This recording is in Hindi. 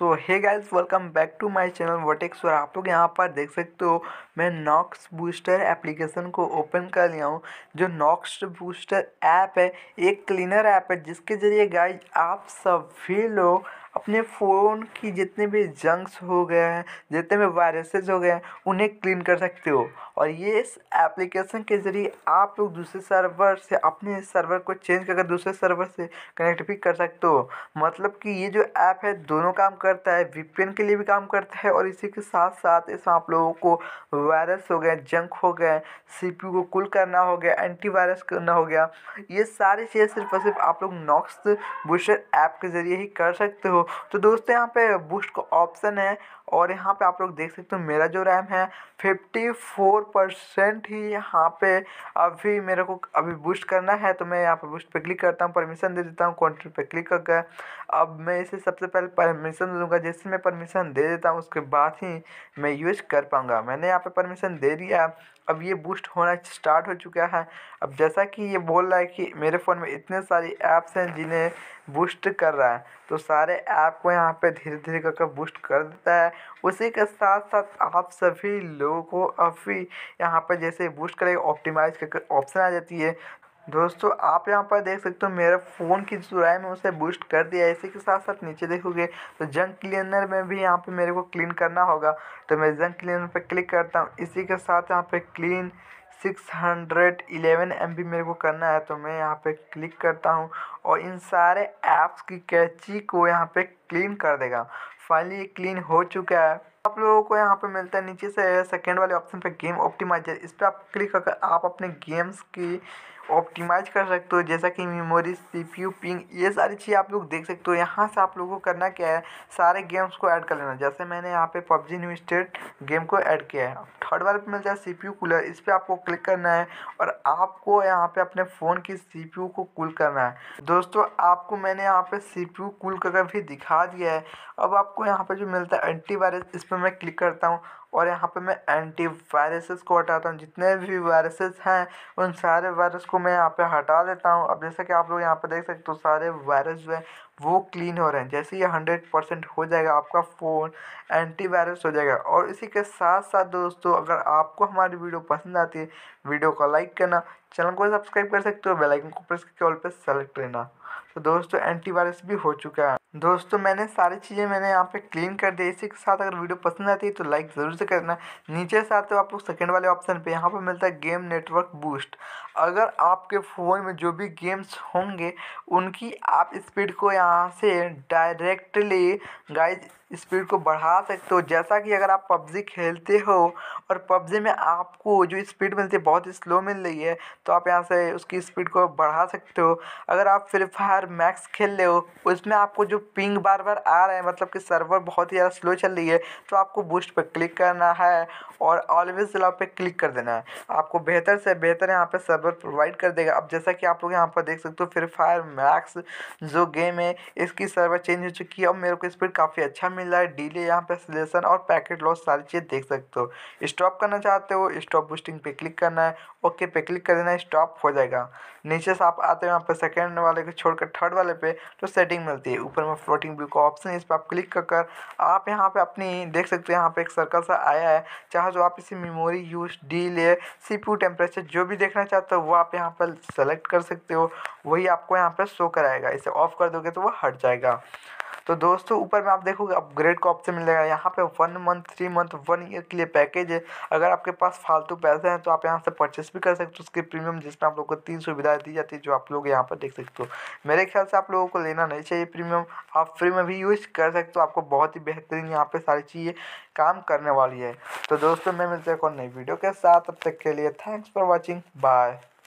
so hey guys welcome back to my channel वोटेक्स और आप लोग यहाँ पर देख सकते हो मैं नॉक्स बूस्टर एप्लीकेशन को ओपन कर लिया हूँ जो नॉक्स बूस्टर ऐप है एक क्लीनर ऐप है जिसके ज़रिए गाइस आप सभी लोग अपने फ़ोन की जितने भी जंक्स हो गए हैं जितने भी वायरसेस हो गए हैं उन्हें क्लीन कर सकते हो और ये इस एप्लीकेशन के ज़रिए आप लोग दूसरे सर्वर से अपने सर्वर को चेंज करके दूसरे सर्वर से कनेक्ट भी कर सकते हो मतलब कि ये जो ऐप है दोनों काम करता है वी के लिए भी काम करता है और इसी के साथ साथ इसमें आप लोगों को वायरस हो गए जंक हो गए सी को कुल करना हो गया एंटीवायरस करना हो गया ये सारी चीज़ें सिर्फ और सिर्फ आप लोग नॉक्स बूस्टर ऐप के ज़रिए ही कर सकते हो तो दोस्तों यहाँ पे बूस्ट का ऑप्शन है और यहाँ पे आप लोग देख सकते हो मेरा जो रैम है 54 परसेंट ही यहाँ पे अभी मेरे को अभी बूस्ट करना है तो मैं यहाँ पे बूस्ट पे क्लिक करता हूँ परमिशन दे देता हूँ कंट्री पे क्लिक करके अब मैं इसे सबसे पहले परमिशन दे दूँगा जैसे मैं परमिशन दे देता हूँ उसके बाद ही मैं यूज़ कर पाऊँगा मैंने यहाँ परमिशन दे दिया अब ये बूस्ट होना स्टार्ट हो चुका है अब जैसा कि ये बोल रहा है कि मेरे फ़ोन में इतने सारी ऐप्स हैं जिन्हें बूस्ट कर रहा है तो सारे ऐप को यहाँ पे धीरे धीरे करके बूस्ट कर देता है उसी के साथ साथ आप सभी लोगों को अभी यहाँ पर जैसे बूस्ट करेगा ऑप्टिमाइज करके ऑप्शन आ जाती है दोस्तों आप यहाँ पर देख सकते हो मेरा फ़ोन की चुराई में उसे बूस्ट कर दिया है इसी के साथ साथ नीचे देखोगे तो जंक क्लीनर में भी यहाँ पे मेरे को क्लीन करना होगा तो मैं जंक क्लीनर पर क्लिक करता हूँ इसी के साथ यहाँ पे clean six hundred eleven M B मेरे को करना है तो मैं यहाँ पे क्लिक करता हूँ और इन सारे ऐप्स की कैची को यहाँ पर क्लीन कर देगा फाइनली ये क्लीन हो चुका है आप लोगों को यहाँ पे मिलता है नीचे से सेकेंड वाले ऑप्शन पे गेम ऑप्टिमाइजर इस पर आप क्लिक कर आप अपने गेम्स की ऑप्टिमाइज कर सकते हो जैसा कि मेमोरी सीपीयू पिंग ये सारी चीज़ आप लोग देख सकते हो यहाँ से आप लोगों को करना क्या है सारे गेम्स को ऐड कर लेना जैसे मैंने यहाँ पे पबजी न्यू स्टेट गेम को ऐड किया है थर्ड वाले पे मिलता है सीपीयू कूलर इस पर आपको क्लिक करना है और आपको यहाँ पे अपने फ़ोन की सीपीयू को कूल करना है दोस्तों आपको मैंने यहाँ पर सी कूल करके भी दिखा दिया है अब आपको यहाँ पर जो मिलता है एंटीवायरस इस पर मैं क्लिक करता हूँ और यहाँ पे मैं एंटी वायरसेस को हटाता हूँ जितने भी वायरसेस हैं उन सारे वायरस को मैं यहाँ पे हटा देता हूँ अब जैसा कि आप लोग यहाँ पे देख सकते हो तो सारे वायरस जो है वो क्लीन हो रहे हैं जैसे ये हंड्रेड परसेंट हो जाएगा आपका फ़ोन एंटी वायरस हो जाएगा और इसी के साथ साथ दोस्तों अगर आपको हमारी वीडियो पसंद आती है वीडियो को लाइक करना चैनल को सब्सक्राइब कर सकते हो बेलाइकन को प्रेस करके ऑल पर सेलेक्ट लेना तो दोस्तों एंटीवायरस भी हो चुका है दोस्तों मैंने सारी चीज़ें मैंने यहाँ पे क्लीन कर दी इसी के साथ अगर वीडियो पसंद आती है तो लाइक ज़रूर से करना नीचे से आते हो आप लोग सेकेंड वाले ऑप्शन पे यहाँ पे मिलता है गेम नेटवर्क बूस्ट अगर आपके फ़ोन में जो भी गेम्स होंगे उनकी आप स्पीड को यहाँ से डायरेक्टली गाइज स्पीड को बढ़ा सकते हो जैसा कि अगर आप पबजी खेलते हो और पबजी में आपको जो स्पीड मिलती है बहुत स्लो मिल रही है तो आप यहाँ से उसकी स्पीड को बढ़ा सकते हो अगर आप फ्री फायर बार मैक्स खेल रहे हो उसमें आपको जो पिंग बार बार आ रहा है मतलब कि सर्वर बहुत ही ज़्यादा स्लो चल रही है तो आपको बूस्ट पर क्लिक करना है और ऑलवेज अलाउ पे क्लिक कर देना है आपको बेहतर से बेहतर यहाँ पे सर्वर प्रोवाइड कर देगा अब जैसा कि आप लोग यहाँ पर देख सकते हो फ्री फायर मैक्स जो गेम है इसकी सर्वर चेंज हो चुकी है और मेरे को स्पीड काफ़ी अच्छा मिल रहा है डीले यहाँ पर सिलेशन और पैकेट लॉस सारी चीज़ देख सकते हो स्टॉप करना चाहते हो स्टॉप बूस्टिंग पे क्लिक करना है ओके पे क्लिक कर देना स्टॉप हो जाएगा नीचे से आप आते हो यहाँ पर सेकेंड वाले को छोड़कर थर्ड वाले पे तो सेटिंग मिलती है ऊपर में फ्लोटिंग व्यू का ऑप्शन है इस पर आप क्लिक कर कर आप यहाँ पे अपनी देख सकते हैं यहाँ पे एक सर्कल सा आया है चाहे जो आप इसे मेमोरी यूज डी ले सी टेम्परेचर जो भी देखना चाहते हो वो आप यहाँ पर सेलेक्ट कर सकते हो वही आपको यहाँ पर शो कराएगा इसे ऑफ कर दोगे तो वो हट जाएगा तो दोस्तों ऊपर में आप देखोगे अपग्रेड का ऑप्शन मिलेगा यहाँ पे one month three month one year के लिए पैकेज है अगर आपके पास फालतू पैसे हैं तो आप यहाँ से परचेस भी कर सकते हो उसके प्रीमियम जिसमें आप लोग को तीन सुविधाएँ दी जाती है जो आप लोग यहाँ पर देख सकते हो मेरे ख्याल से आप लोगों को लेना नहीं चाहिए प्रीमियम आप फ्री में भी यूज़ कर सकते हो आपको बहुत ही बेहतरीन यहाँ पर सारी चीज़ें काम करने वाली है तो दोस्तों मैं मिलते हैं नई वीडियो के साथ अब तक के लिए थैंक्स फॉर वॉचिंग बाय